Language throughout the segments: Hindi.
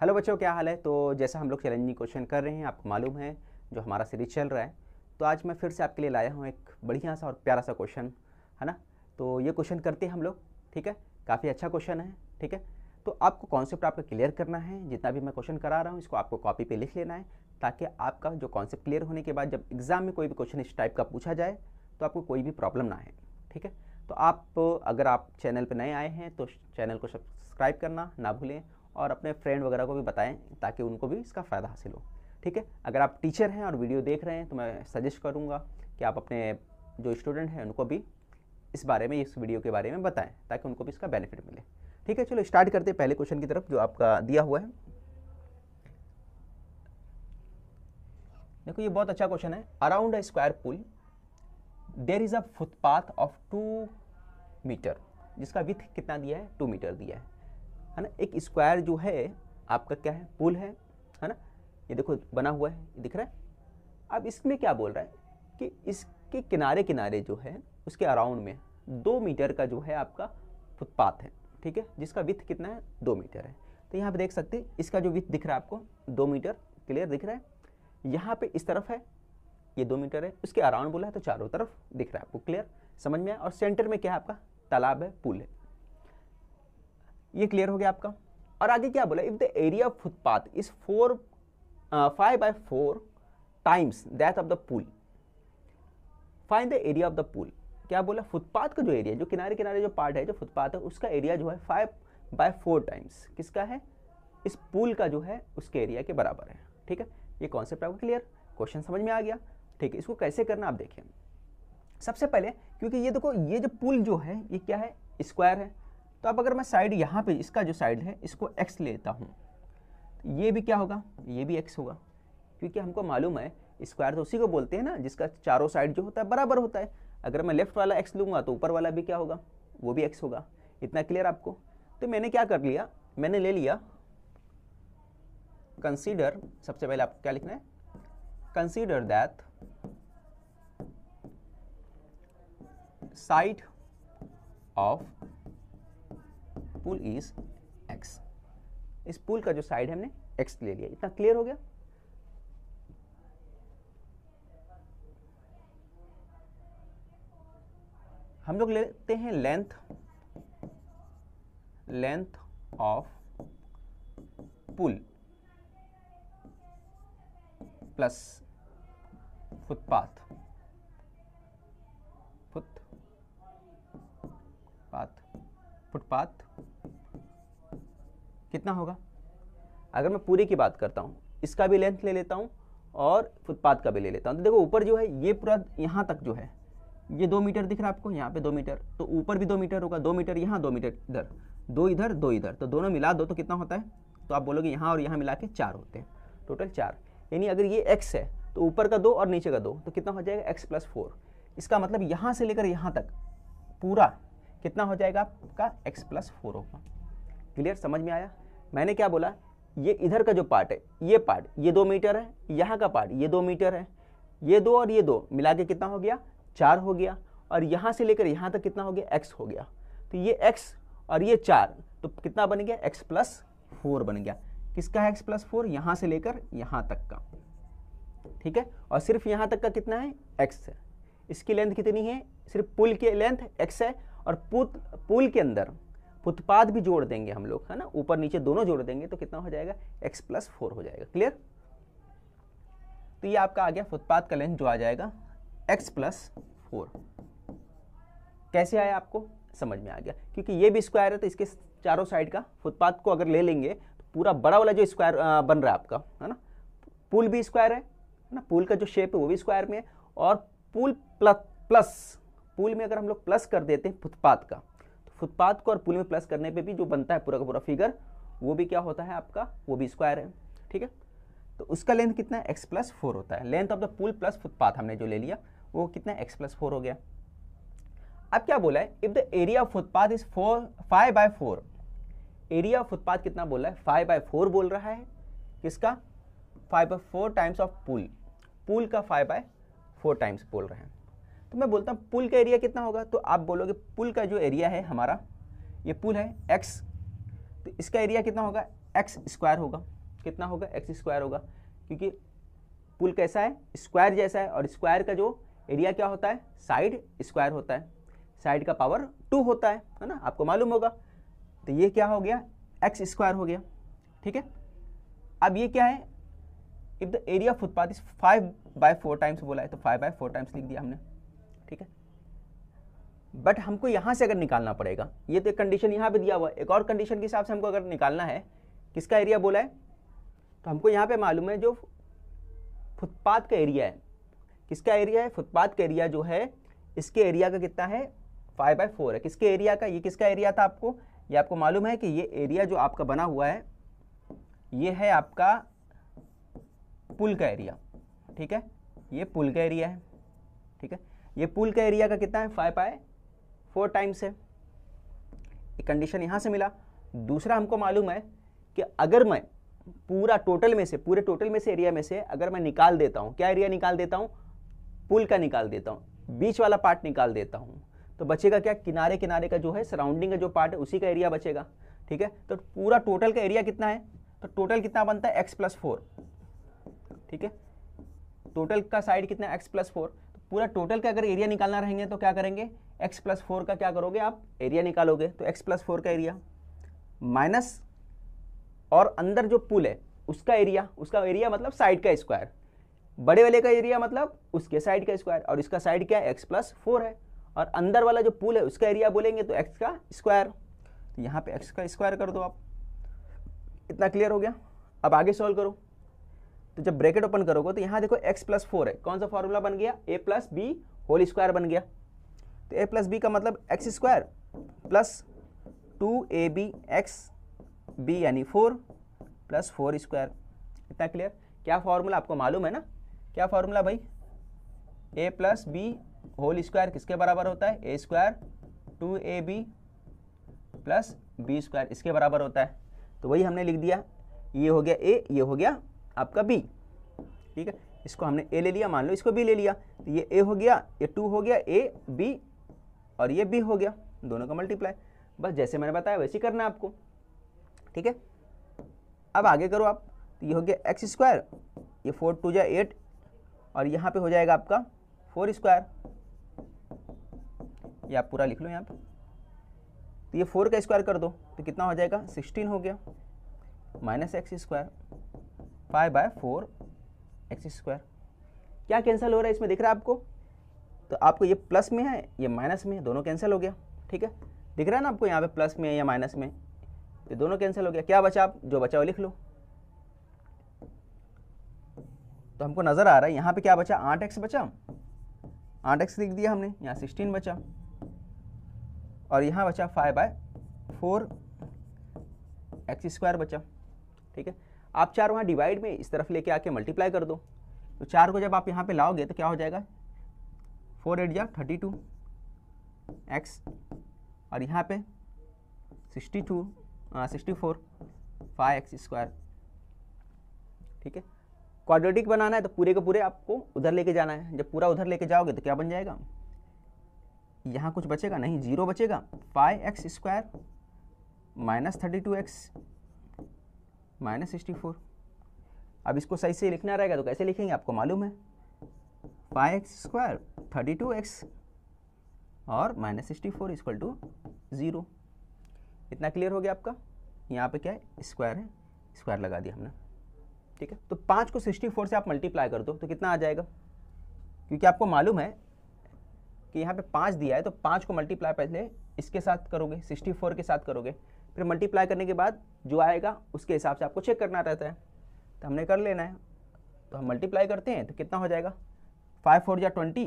हेलो बच्चों क्या हाल है तो जैसा हम लोग चैलेंजिंग क्वेश्चन कर रहे हैं आपको मालूम है जो हमारा सीरीज चल रहा है तो आज मैं फिर से आपके लिए लाया हूँ एक बढ़िया सा और प्यारा सा क्वेश्चन है ना तो ये क्वेश्चन करते हैं हम लोग ठीक है काफ़ी अच्छा क्वेश्चन है ठीक है तो आपको कॉन्सेप्ट आपका क्लियर करना है जितना भी मैं क्वेश्चन करा रहा हूँ इसको आपको कॉपी पर लिख लेना है ताकि आपका जो कॉन्सेप्ट क्लियर होने के बाद जब एग्ज़ाम में कोई भी क्वेश्चन इस टाइप का पूछा जाए तो आपको कोई भी प्रॉब्लम ना आए ठीक है तो आप अगर आप चैनल पर नए आए हैं तो चैनल को सब्सक्राइब करना ना भूलें और अपने फ्रेंड वगैरह को भी बताएं ताकि उनको भी इसका फ़ायदा हासिल हो ठीक है अगर आप टीचर हैं और वीडियो देख रहे हैं तो मैं सजेस्ट करूँगा कि आप अपने जो स्टूडेंट हैं उनको भी इस बारे में इस वीडियो के बारे में बताएं ताकि उनको भी इसका बेनिफिट मिले ठीक है चलो स्टार्ट करते हैं पहले क्वेश्चन की तरफ जो आपका दिया हुआ है देखो ये बहुत अच्छा क्वेश्चन है around a square pool there is a footpath of two metre जिसका विथ कितना दिया है टू मीटर दिया है है ना एक स्क्वायर जो है आपका क्या है पुल है है ना ये देखो बना हुआ है दिख रहा है अब इसमें क्या बोल रहा है कि इसके किनारे किनारे जो है उसके अराउंड में दो मीटर का जो है आपका फुटपाथ है ठीक है जिसका विथ कितना है दो मीटर है तो यहाँ पर देख सकते हैं इसका जो विथ दिख रहा है आपको दो मीटर क्लियर दिख रहा है यहाँ पे इस तरफ है ये दो मीटर है उसके अराउंड बोला है तो चारों तरफ दिख रहा है आपको क्लियर समझ में आया और सेंटर में क्या है आपका तालाब है पुल है ये क्लियर हो गया आपका और आगे क्या बोला if the area of footpath is four five by four times that of the pool find the area of the pool क्या बोला फुटपाथ का जो एरिया जो किनारे किनारे जो पार्ट है जो फुटपाथ है उसका एरिया जो है फाइव बाय फोर टाइम्स किसका है इस पुल का जो है उसके एरिया के बराबर है ठीक है ये कॉन्सेप्ट आपको क्लियर क्वेश्चन समझ में आ गया ठीक है इसको कैसे करना आप देखिए सबसे पहले क्योंकि ये देखो ये जो पुल जो है ये क्या है स्क्वायर है तो अब अगर मैं साइड यहाँ पे इसका जो साइड है इसको एक्स लेता हूँ तो ये भी क्या होगा ये भी एक्स होगा क्योंकि हमको मालूम है स्क्वायर तो उसी को बोलते हैं ना जिसका चारों साइड जो होता है बराबर होता है अगर मैं लेफ्ट वाला एक्स लूँगा तो ऊपर वाला भी क्या होगा वो भी एक्स होगा इतना क्लियर आपको तो मैंने क्या कर लिया मैंने ले लिया कंसीडर सबसे पहले आपको क्या लिखना है consider that side of pool is x इस पुल का जो साइड है हमने एक्स ले लिया इतना क्लियर हो गया हम लोग लेते हैं length length of pool plus footpath footpath footpath कितना होगा अगर मैं पूरे की बात करता हूँ इसका भी लेंथ ले लेता हूँ और फुटपाथ का भी ले लेता हूँ तो देखो ऊपर जो है ये पूरा यहाँ तक जो है ये दो मीटर दिख रहा है आपको यहाँ पे दो मीटर तो ऊपर भी दो मीटर होगा दो मीटर यहाँ दो मीटर इधर दो इधर दो इधर तो दोनों मिला दो तो कितना होता है तो आप बोलोगे यहाँ और यहाँ मिला के चार होते हैं टोटल चार यानी अगर ये एक्स है तो ऊपर का दो और नीचे का दो तो कितना हो जाएगा एक्स प्लस फोर इसका मतलब यहाँ से लेकर यहाँ तक पूरा कितना हो जाएगा आपका एक्स प्लस फोर होगा क्लियर समझ में आया मैंने क्या बोला ये इधर का जो पार्ट है ये पार्ट ये दो मीटर है यहाँ का पार्ट ये दो मीटर है ये दो और ये दो मिला के कितना हो गया चार हो गया और यहाँ से लेकर यहाँ तक कितना हो गया एक्स हो गया तो ये एक्स और ये चार तो कितना बन गया एक्स प्लस फोर बन गया किसका है एक्स प्लस फोर यहाँ से लेकर यहाँ तक का ठीक है और सिर्फ यहाँ तक का कितना है एक्स है इसकी लेंथ कितनी है सिर्फ पुल की लेंथ एक्स है और पुल के अंदर उत्पाद भी जोड़ देंगे हम लोग है ना ऊपर नीचे दोनों जोड़ देंगे तो कितना हो जाएगा एक्स प्लस फोर हो जाएगा क्लियर तो ये आपका आ गया फुटपाथ का लेंथ जो आ जाएगा एक्स प्लस फोर कैसे आया आपको समझ में आ गया क्योंकि ये भी स्क्वायर है तो इसके चारों साइड का फुटपाथ को अगर ले लेंगे तो पूरा बड़ा वाला जो स्क्वायर बन रहा है आपका है ना पुल भी स्क्वायर है ना पुल का जो शेप है वो भी स्क्वायर में है और पुल प्लस प्लस पुल में अगर हम लोग प्लस कर देते हैं फुटपाथ का फुटपाथ को और पुल में प्लस करने पे भी जो बनता है पूरा का पूरा फिगर वो भी क्या होता है आपका वो भी स्क्वायर है ठीक है तो उसका लेंथ कितना है एक्स प्लस फोर होता है length of the pool plus footpath हमने जो ले लिया वो कितना एक्स प्लस फोर हो गया अब क्या बोला है if the area of footpath is four five by four area of footpath कितना बोला है फाइव बाय फोर बोल रहा है किसका five by four times of pool pool का फाइव बाय फोर टाइम्स बोल रहे हैं तो मैं बोलता हूँ पुल का एरिया कितना होगा तो आप बोलोगे पुल का जो एरिया है हमारा ये पुल है एक्स तो इसका एरिया कितना होगा एक्स स्क्वायर होगा कितना होगा एक्स स्क्वायर होगा क्योंकि पुल कैसा है स्क्वायर जैसा है और स्क्वायर का जो एरिया क्या होता है साइड स्क्वायर होता है साइड का पावर टू होता है है ना आपको मालूम होगा तो ये क्या हो गया एक्स स्क्वायर हो गया ठीक है अब ये क्या है if the area footpath is five by four times बोला है तो फाइव बाय फोर टाइम्स लिख दिया हमने ठीक है बट हमको यहाँ से अगर निकालना पड़ेगा ये तो एक कंडीशन यहाँ पे दिया हुआ है एक और कंडीशन के हिसाब से हमको अगर निकालना है किसका एरिया बोला है तो हमको यहाँ पे मालूम है जो फुटपाथ का एरिया है किसका एरिया है फुटपाथ का एरिया जो है इसके एरिया का कितना है फाइव बाई फोर है किसके एरिया का ये किसका एरिया था आपको ये आपको मालूम है कि ये एरिया जो आपका बना हुआ है ये है आपका पुल का एरिया ठीक है ये पुल का एरिया है ठीक है ये पुल का एरिया का कितना है फाइव पाए फोर टाइम्स है एक कंडीशन यहाँ से मिला दूसरा हमको मालूम है कि अगर मैं पूरा टोटल में से पूरे टोटल में से एरिया में से अगर मैं निकाल देता हूँ क्या एरिया निकाल देता हूँ पुल का निकाल देता हूँ बीच वाला पार्ट निकाल देता हूँ तो बचेगा क्या किनारे किनारे का जो है सराउंडिंग का जो पार्ट है उसी का एरिया बचेगा ठीक है तो पूरा टोटल का एरिया कितना है तो टोटल कितना बनता है एक्स प्लस फोर ठीक है टोटल का साइड कितना है एक्स प्लस फोर पूरा टोटल का अगर एरिया निकालना रहेंगे तो क्या करेंगे x प्लस फोर का क्या करोगे आप एरिया निकालोगे तो x प्लस फोर का एरिया माइनस और अंदर जो पुल है उसका एरिया उसका एरिया मतलब साइड का स्क्वायर बड़े वाले का एरिया मतलब उसके साइड का स्क्वायर और इसका साइड क्या है एक्स प्लस फोर है और अंदर वाला जो पुल है उसका एरिया बोलेंगे तो एक्स का स्क्वायर तो यहाँ पर एक्स का स्क्वायर कर दो आप इतना क्लियर हो गया अब आगे सॉल्व करो तो जब ब्रैकेट ओपन करोगे तो यहाँ देखो एक्स प्लस फोर है कौन सा फॉर्मूला बन गया A plus B whole square बन गया तो ए प्लस बी का मतलब x square plus two A B x B यानी फोर प्लस फोर स्क्वायर इतना क्लियर क्या फार्मूला आपको मालूम है ना क्या फार्मूला भाई A plus B whole square किसके बराबर होता है A square two A B plus B square इसके बराबर होता है तो वही हमने लिख दिया ये हो गया ए ये हो गया आपका बी ठीक है इसको हमने ए ले लिया मान लो इसको बी ले लिया तो ये ए हो गया ये टू हो गया ए बी और ये बी हो गया दोनों का मल्टीप्लाई बस जैसे मैंने बताया वैसे करना है आपको ठीक है अब आगे करो आप तो ये हो गया एक्स स्क्वायर ये फोर टू जा एट और यहाँ पे हो जाएगा आपका फोर स्क्वायर ये आप पूरा लिख लो यहाँ पे तो ये फोर का स्क्वायर कर दो तो कितना हो जाएगा सिक्सटीन हो गया minus x square five by four x square क्या कैंसिल हो रहा है इसमें दिख रहा है आपको तो आपको ये प्लस में है ये माइनस में है दोनों कैंसिल हो गया ठीक है दिख रहा है ना आपको यहाँ पे प्लस में है या माइनस में तो दोनों कैंसिल हो गया क्या बचा आप जो बचा वो लिख लो तो हमको नज़र आ रहा है यहाँ पे क्या बचा आठ एक्स बचा आठ एक्स लिख दिया हमने यहाँ सिक्सटीन बचा और यहाँ बचा five by four x square बचा ठीक है आप चार वहाँ डिवाइड में इस तरफ लेके आके मल्टीप्लाई कर दो तो चार को जब आप यहाँ पे लाओगे तो क्या हो जाएगा फोर एट जा थर्टी टू एक्स और यहाँ पे sixty two sixty four five x square ठीक है क्वाड्रेटिक बनाना है तो पूरे के पूरे आपको उधर लेके जाना है जब पूरा उधर लेके जाओगे तो क्या बन जाएगा यहाँ कुछ बचेगा नहीं जीरो बचेगा five x square minus thirty two x minus sixty four अब इसको सही से लिखना रहेगा तो कैसे लिखेंगे आपको मालूम है five x square thirty two x और minus sixty four equal to zero इतना क्लियर हो गया आपका यहाँ पे क्या है स्क्वायर है स्क्वायर लगा दिया हमने ठीक है तो पाँच को सिक्सटी फोर से आप मल्टीप्लाई कर दो तो कितना आ जाएगा क्योंकि आपको मालूम है कि यहाँ पे पाँच दिया है तो पाँच को मल्टीप्लाई पहले इसके साथ करोगे सिक्सटी फोर के साथ करोगे फिर मल्टीप्लाई करने के बाद जो आएगा उसके हिसाब से आपको चेक करना रहता है तो हमने कर लेना है तो हम मल्टीप्लाई करते हैं तो कितना हो जाएगा फाइव फोर या ट्वेंटी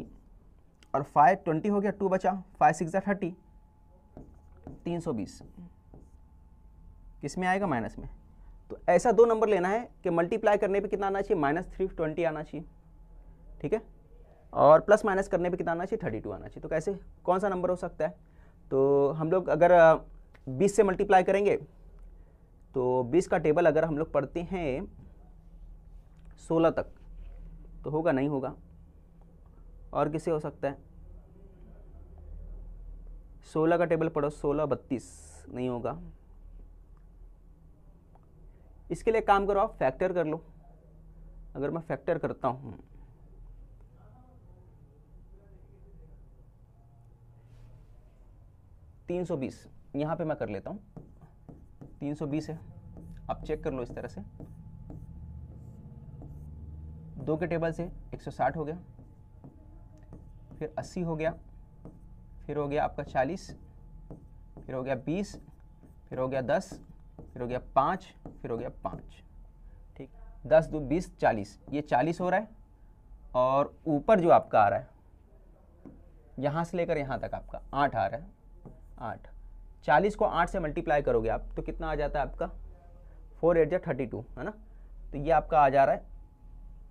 और फाइव ट्वेंटी हो गया टू बचा फाइव सिक्स या थर्टी तीन सौ बीस किस में आएगा माइनस में तो ऐसा दो नंबर लेना है कि मल्टीप्लाई करने पे कितना आना चाहिए माइनस थ्री ट्वेंटी आना चाहिए ठीक है और प्लस माइनस करने पे कितना आना चाहिए थर्टी टू आना चाहिए तो कैसे कौन सा नंबर हो सकता है तो हम लोग अगर बीस से मल्टीप्लाई करेंगे तो बीस का टेबल अगर हम लोग पढ़ते हैं सोलह तक तो होगा नहीं होगा और किसे हो सकता है सोलह का टेबल पढ़ो सोलह बत्तीस नहीं होगा इसके लिए काम करो आप फैक्टर कर लो अगर मैं फैक्टर करता हूँ तीन सौ बीस यहाँ पे मैं कर लेता हूँ 320 है आप चेक कर लो इस तरह से दो के टेबल से 160 हो गया फिर 80 हो गया फिर हो गया आपका 40 फिर हो गया 20 फिर हो गया 10 फिर हो गया 5 फिर हो गया 5 ठीक 10 दो 20 40 ये 40 हो रहा है और ऊपर जो आपका आ रहा है यहाँ से लेकर यहाँ तक आपका आठ आ रहा है आठ चालीस को आठ से मल्टीप्लाई करोगे आप तो कितना आ जाता है आपका फोर एट या थर्टी टू है ना तो ये आपका आ जा रहा है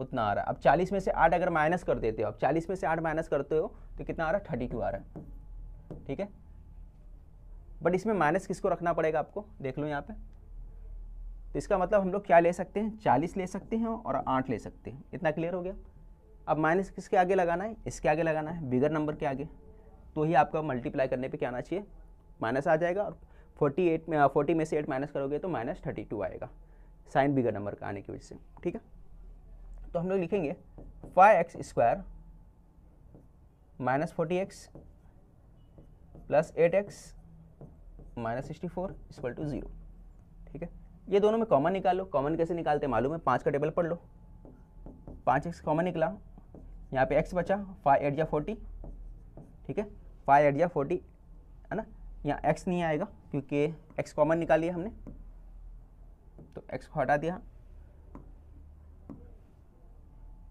उतना आ रहा है अब चालीस में से आठ अगर माइनस कर देते हो आप चालीस में से आठ माइनस करते हो तो कितना आ रहा है थर्टी टू आ रहा है ठीक है बट इसमें माइनस किसको रखना पड़ेगा आपको देख लो यहाँ पर तो इसका मतलब हम लोग क्या ले सकते हैं चालीस ले सकते हैं और आठ ले सकते हैं इतना क्लियर हो गया अब माइनस किसके आगे लगाना है इसके आगे लगाना है बिगर नंबर के आगे तो ही आपका मल्टीप्लाई करने पे क्या आना चाहिए माइनस आ जाएगा और फोर्टी एट में फोर्टी में से एट माइनस करोगे तो माइनस थर्टी टू आएगा साइन बिगर नंबर का आने की वजह से ठीक है तो हम लोग लिखेंगे five x square minus forty x plus eight x minus sixty four equal to zero ठीक है ये दोनों में कॉमन निकालो कॉमन कैसे निकालते हैं मालूम है पाँच का टेबल पढ़ लो पाँच एक्स कॉमन निकला यहाँ पे एक्स बचा फाइव एट या फोर्टी ठीक है फाइव एट या फोर्टी है ना यहाँ एक्स नहीं आएगा क्योंकि एक्स कॉमन निकाल लिया हमने तो एक्स को हटा दिया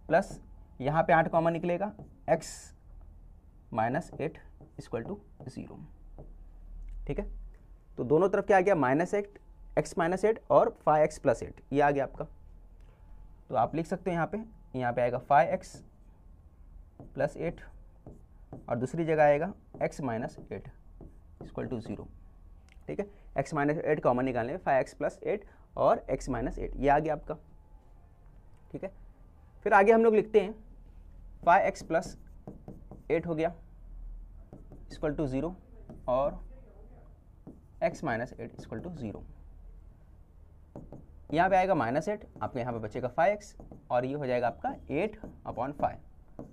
प्लस यहाँ पे आठ कॉमन निकलेगा x minus eight equal to zero ठीक है तो दोनों तरफ क्या आ गया minus eight x minus eight और फाइव एक्स प्लस एट ये आ गया आपका तो आप लिख सकते हो यहाँ पे यहाँ पे आएगा फाइव एक्स प्लस एट और दूसरी जगह आएगा x minus eight equal to zero ठीक है एक्स माइनस एट कॉमन निकालने में फाइव एक्स प्लस एट और एक्स माइनस एट ये आ गया आपका ठीक है फिर आगे हम लोग लिखते हैं फाइव एक्स प्लस एट हो गया इक्वल टू ज़ीरो और x minus eight equal to zero यहाँ पे आएगा माइनस एट आपके यहाँ पे बचेगा फाइव एक्स और ये हो जाएगा आपका एट अपॉन फाइव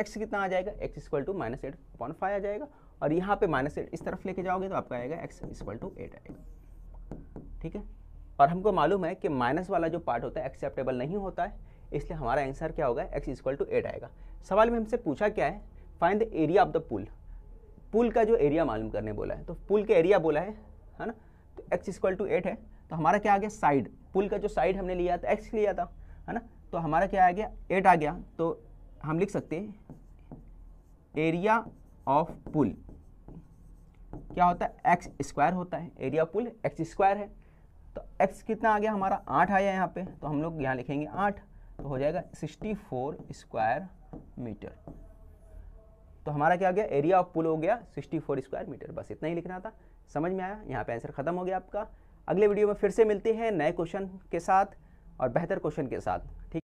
एक्स कितना आ जाएगा x equal to minus eight upon five आ जाएगा और यहाँ पे माइनस एट इस तरफ लेके जाओगे तो आपका आएगा एक्स इक्वल टू एट आएगा ठीक है और हमको मालूम है कि माइनस वाला जो पार्ट होता है एक्सेप्टेबल नहीं होता है इसलिए हमारा आंसर क्या होगा एक्स इक्वल टू एट आएगा सवाल में हमसे पूछा क्या है find the area of the pool pool का जो एरिया मालूम करने बोला है तो पुल का एरिया बोला है है ना तो एक्स इक्वल टू एट है तो हमारा क्या आ गया साइड पुल का जो साइड हमने लिया था एक्स लिया था है ना तो हमारा क्या आ गया एट आ गया तो हम लिख सकते हैं एरिया ऑफ पुल क्या होता है एक्स स्क्वायर होता है एरिया पुल एक्स स्क्वायर है तो एक्स कितना आ गया हमारा आठ आया यहाँ पे तो हम लोग यहाँ लिखेंगे आठ तो हो जाएगा सिक्सटी फोर स्क्वायर मीटर तो हमारा क्या हो गया एरिया ऑफ पुल हो गया सिक्सटी फोर स्क्वायर मीटर बस इतना ही लिखना था समझ में आया यहाँ पे आंसर ख़त्म हो गया आपका अगले वीडियो में फिर से मिलते हैं नए क्वेश्चन के साथ और बेहतर क्वेश्चन के साथ ठीक